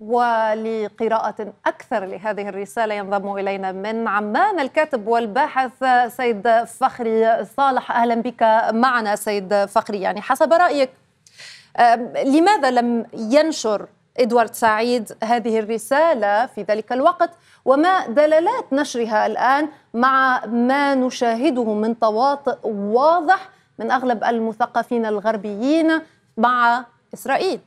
ولقراءة أكثر لهذه الرسالة ينضم إلينا من عمان الكاتب والباحث سيد فخري صالح أهلا بك معنا سيد فخري يعني حسب رأيك لماذا لم ينشر إدوارد سعيد هذه الرسالة في ذلك الوقت وما دلالات نشرها الآن مع ما نشاهده من تواطئ واضح من أغلب المثقفين الغربيين مع إسرائيل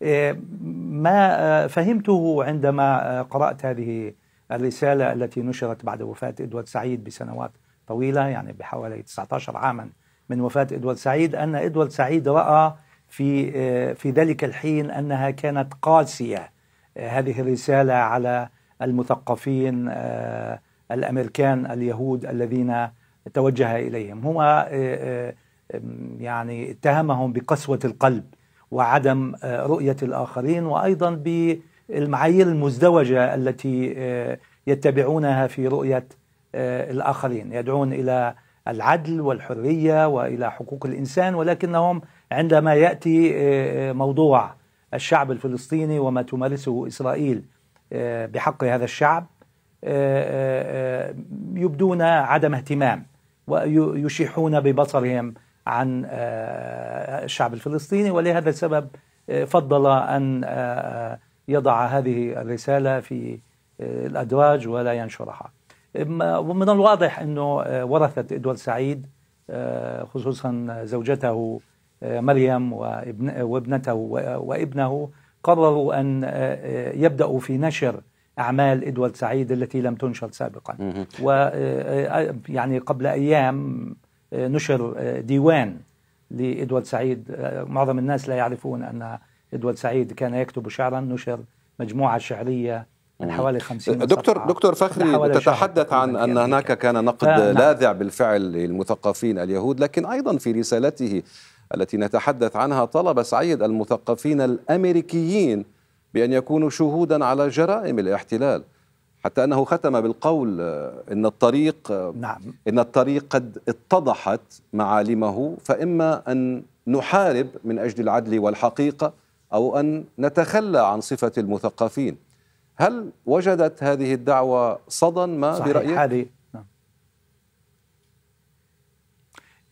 ما آه، فهمته عندما آه، قرأت هذه الرسالة التي نشرت بعد وفاة إدوارد سعيد بسنوات طويلة يعني بحوالي 19 عاما من وفاة إدوارد سعيد أن إدوارد سعيد رأى في آه، في ذلك الحين أنها كانت قاسية هذه الرسالة على المثقفين الأمريكان اليهود الذين توجه إليهم هو يعني اتهمهم بقسوة القلب وعدم آه، رؤية الآخرين وأيضا بالمعايير المزدوجة التي آه، يتبعونها في رؤية آه، الآخرين يدعون إلى العدل والحرية وإلى حقوق الإنسان ولكنهم عندما يأتي موضوع الشعب الفلسطيني وما تمارسه إسرائيل بحق هذا الشعب يبدون عدم اهتمام ويشيحون ببصرهم عن الشعب الفلسطيني ولهذا السبب آه، فضل أن آه، آه، يضع هذه الرسالة في الأدراج ولا ينشرها ومن الواضح أنه ورثت إدوارد سعيد خصوصا زوجته مريم وابنته وابنه قرروا أن يبدأوا في نشر أعمال إدوارد سعيد التي لم تنشر سابقا ويعني قبل أيام نشر ديوان لإدوارد سعيد آه، معظم الناس لا يعرفون أن إدوارد سعيد كان يكتب شعرا نشر مجموعة شعرية من حوالي 50 دكتور دكتور فخري تتحدث عن ان هناك كان نقد لاذع بالفعل للمثقفين اليهود لكن ايضا في رسالته التي نتحدث عنها طلب سعيد المثقفين الامريكيين بان يكونوا شهودا على جرائم الاحتلال حتى انه ختم بالقول آه، ان الطريق آه، نعم ان الطريق قد اتضحت معالمه فاما ان نحارب من اجل العدل والحقيقه او ان نتخلى عن صفه المثقفين. هل وجدت هذه الدعوه صدى ما صحيح برايك؟ هذه نعم.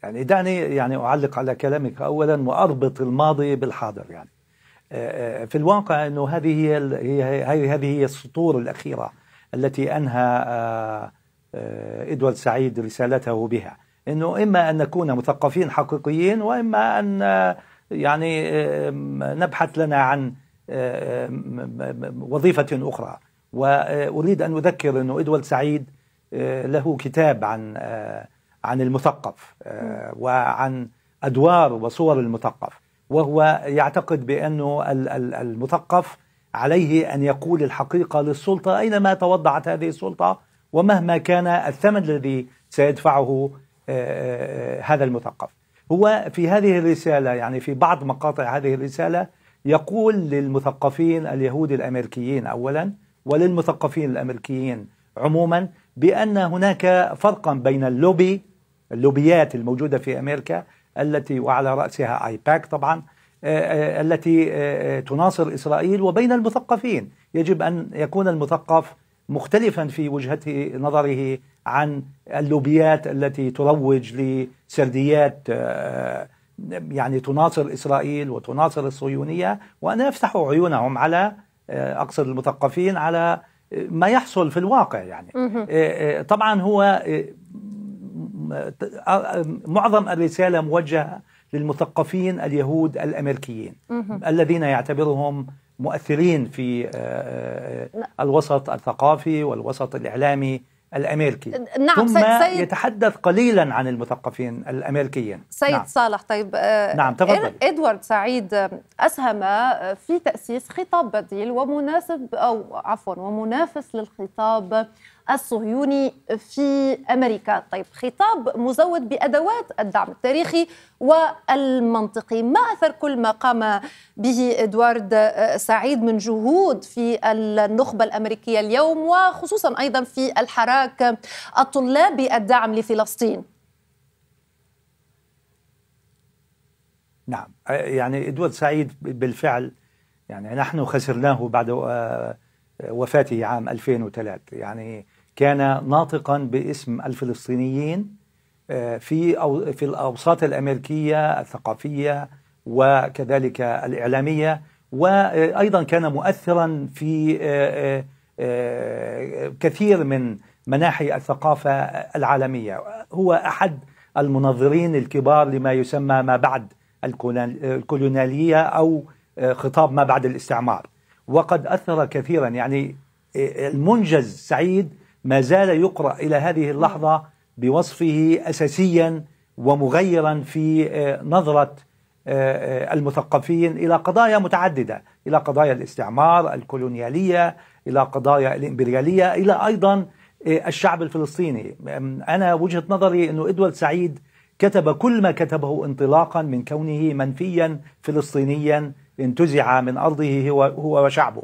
يعني دعني يعني اعلق على كلامك اولا واربط الماضي بالحاضر يعني آه، في الواقع انه هذه هي هذه هي السطور الاخيره التي أنهى آه، آه، إدوارد سعيد رسالته بها أنه إما أن نكون مثقفين حقيقيين وإما أن آه، يعني نبحث لنا عن وظيفة أخرى وأريد أن أذكر أنه إدوارد سعيد له كتاب عن عن المثقف وعن أدوار وصور المثقف وهو يعتقد بأنه المثقف عليه أن يقول الحقيقة للسلطة أينما توضعت هذه السلطة ومهما كان الثمن الذي سيدفعه آه، آه، هذا المثقف هو في هذه الرسالة يعني في بعض مقاطع هذه الرسالة يقول للمثقفين اليهود الأمريكيين أولا وللمثقفين الأمريكيين عموما بأن هناك فرقا بين اللوبي اللوبيات الموجودة في أمريكا التي وعلى رأسها آيباك طبعا التي تناصر إسرائيل وبين المثقفين يجب أن يكون المثقف مختلفا في وجهة نظره عن اللوبيات التي تروج لسرديات آه، يعني تناصر إسرائيل وتناصر الصهيونية وأن يفتحوا عيونهم على آه، أقصد المثقفين على ما يحصل في الواقع يعني آه، طبعا هو معظم الرسالة موجهة للمثقفين اليهود الامريكيين الذين يعتبرهم مؤثرين في آه، الوسط الثقافي والوسط الاعلامي الامريكي نعم ثم سيد, سيد يتحدث قليلا عن المثقفين الامريكيين سيد نعم. صالح طيب آه، نعم تفضل ادوارد سعيد اسهم آه، في تاسيس خطاب بديل ومناسب او عفوا ومنافس للخطاب الصهيوني في امريكا طيب خطاب مزود بادوات الدعم التاريخي والمنطقي ما اثر كل ما قام به ادوارد سعيد من جهود في النخبه الامريكيه اليوم وخصوصا ايضا في الحراك الطلابي الدعم لفلسطين نعم يعني ادوارد سعيد بالفعل يعني نحن خسرناه بعد آه، وفاته عام 2003 يعني كان ناطقا باسم الفلسطينيين آه، في أو في الاوساط الامريكيه الثقافيه وكذلك الاعلاميه وايضا كان مؤثرا في آه، آه، كثير من مناحي الثقافه العالميه هو احد المنظرين الكبار لما يسمى ما بعد الكولونياليه او خطاب ما بعد الاستعمار وقد اثر كثيرا يعني المنجز سعيد ما زال يقرأ إلى هذه اللحظة بوصفه أساسيا ومغيرا في آه، نظرة آه، آه، المثقفين إلى قضايا متعددة إلى قضايا الاستعمار الكولونيالية إلى قضايا الإمبريالية إلى أيضا الشعب الفلسطيني أنا وجهة نظري أنه إدوارد سعيد كتب كل ما كتبه انطلاقا من كونه منفيا فلسطينيا انتزع من أرضه هو, هو وشعبه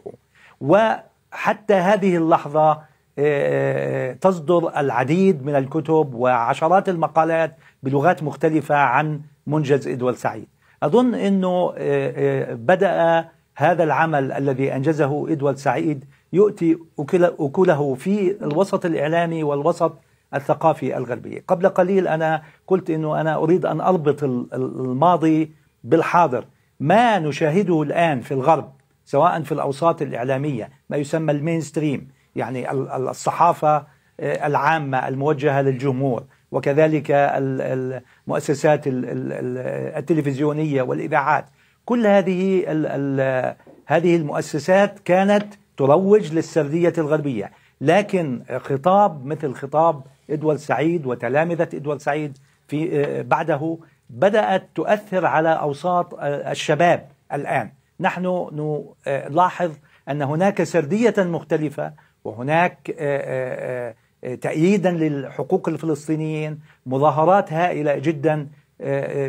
وحتى هذه اللحظة آه، آه، تصدر العديد من الكتب وعشرات المقالات بلغات مختلفة عن منجز إدوارد سعيد أظن أنه آه، بدأ هذا العمل الذي أنجزه إدوارد سعيد يؤتي أكله في الوسط الإعلامي والوسط الثقافي الغربي قبل قليل أنا قلت أنه أنا أريد أن أربط الماضي بالحاضر ما نشاهده الآن في الغرب سواء في الأوساط الإعلامية ما يسمى المينستريم يعني الصحافه آه، العامه الموجهه للجمهور وكذلك المؤسسات التلفزيونيه والاذاعات كل هذه هذه المؤسسات كانت تروج للسرديه الغربيه لكن خطاب مثل خطاب ادوارد سعيد وتلامذه ادوارد سعيد في آه، بعده بدات تؤثر على اوساط آه، الشباب الان نحن نلاحظ ان هناك سرديه مختلفه وهناك آه، آه، آه، تأييدا للحقوق الفلسطينيين مظاهرات هائلة جدا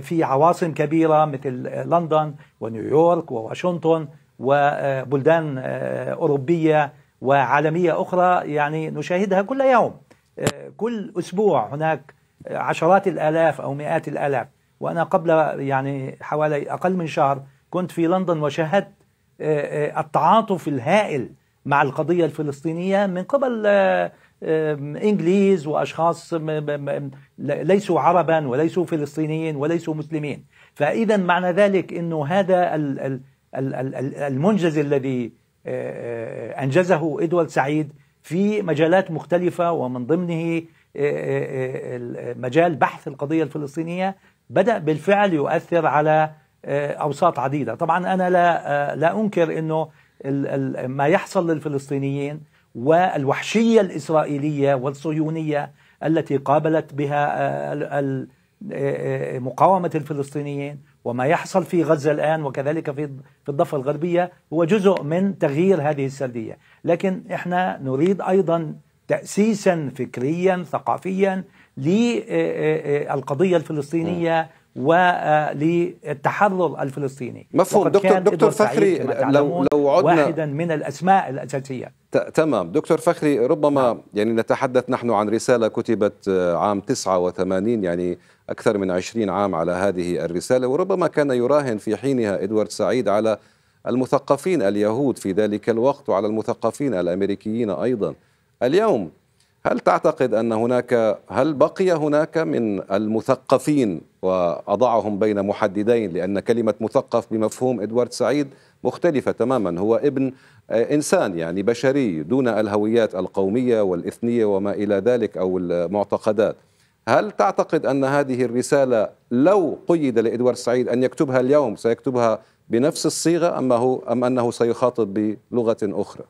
في عواصم كبيرة مثل لندن ونيويورك وواشنطن وبلدان أوروبية وعالمية أخرى يعني نشاهدها كل يوم كل أسبوع هناك عشرات الآلاف أو مئات الآلاف وأنا قبل يعني حوالي أقل من شهر كنت في لندن وشاهدت التعاطف الهائل مع القضية الفلسطينية من قبل آه، آه، انجليز واشخاص ليسوا عربا وليسوا فلسطينيين وليسوا مسلمين فاذا معنى ذلك انه هذا المنجز الذي آه، انجزه ادوارد سعيد في مجالات مختلفه ومن ضمنه مجال بحث القضيه الفلسطينيه بدا بالفعل يؤثر على اوساط عديده طبعا انا لا لا انكر انه ما يحصل للفلسطينيين والوحشية الإسرائيلية والصهيونية التي قابلت بها آه، آه، آه، مقاومة الفلسطينيين وما يحصل في غزة الآن وكذلك في في الضفة الغربية هو جزء من تغيير هذه السردية لكن إحنا نريد أيضا تأسيسا فكريا ثقافيا للقضية الفلسطينية وللتحرر آه، الفلسطيني مفهوم دكتور دكتور فخري لو لو عدنا واحدا من الاسماء الاساسيه تمام دكتور فخري ربما نعم. يعني نتحدث نحن عن رساله كتبت آه، عام 89 يعني اكثر من 20 عام على هذه الرساله وربما كان يراهن في حينها ادوارد سعيد على المثقفين اليهود في ذلك الوقت وعلى المثقفين الامريكيين ايضا اليوم هل تعتقد ان هناك هل بقي هناك من المثقفين واضعهم بين محددين لان كلمه مثقف بمفهوم ادوارد سعيد مختلفه تماما هو ابن آه، انسان يعني بشري دون الهويات القوميه والاثنيه وما الى ذلك او المعتقدات هل تعتقد ان هذه الرساله لو قيد لادوارد سعيد ان يكتبها اليوم سيكتبها بنفس الصيغه ام هو ام انه سيخاطب بلغه اخرى؟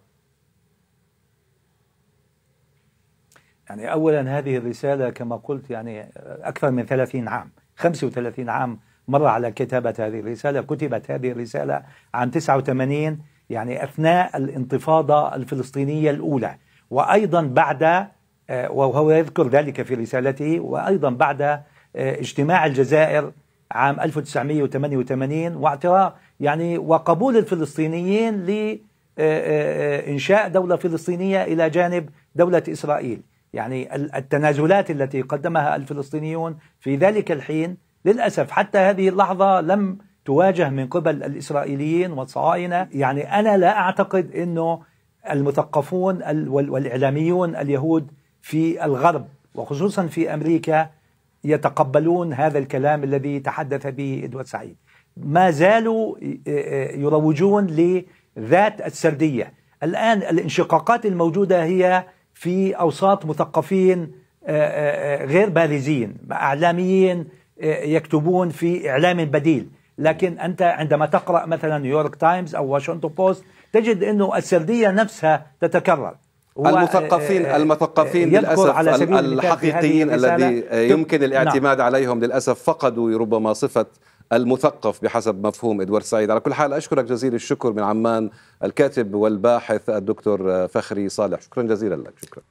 يعني أولا هذه الرسالة كما قلت يعني أكثر من 30 عام 35 عام مر على كتابة هذه الرسالة كتبت هذه الرسالة عام 89 يعني أثناء الانتفاضة الفلسطينية الأولى وأيضا بعد آه، وهو يذكر ذلك في رسالته وأيضا بعد آه، اجتماع الجزائر عام 1988 واعتراف يعني وقبول الفلسطينيين لإنشاء آه، دولة فلسطينية إلى جانب دولة إسرائيل يعني التنازلات التي قدمها الفلسطينيون في ذلك الحين للأسف حتى هذه اللحظة لم تواجه من قبل الإسرائيليين والصهاينة يعني أنا لا أعتقد أنه المثقفون والإعلاميون اليهود في الغرب وخصوصا في أمريكا يتقبلون هذا الكلام الذي تحدث به إدوارد سعيد ما زالوا يروجون لذات السردية الآن الانشقاقات الموجودة هي في أوساط مثقفين آه، آه، آه، غير بارزين أعلاميين يكتبون في إعلام بديل لكن أنت عندما تقرأ مثلا نيويورك تايمز أو واشنطن بوست تجد أنه السردية نفسها تتكرر المثقفين المثقفين للاسف على سبيل الحقيقيين الذي يمكن نعم. الاعتماد نعم. عليهم للاسف فقدوا ربما صفه المثقف بحسب مفهوم ادوارد سعيد على كل حال اشكرك جزيل الشكر من عمان الكاتب والباحث الدكتور فخري صالح شكرا جزيلا لك شكرا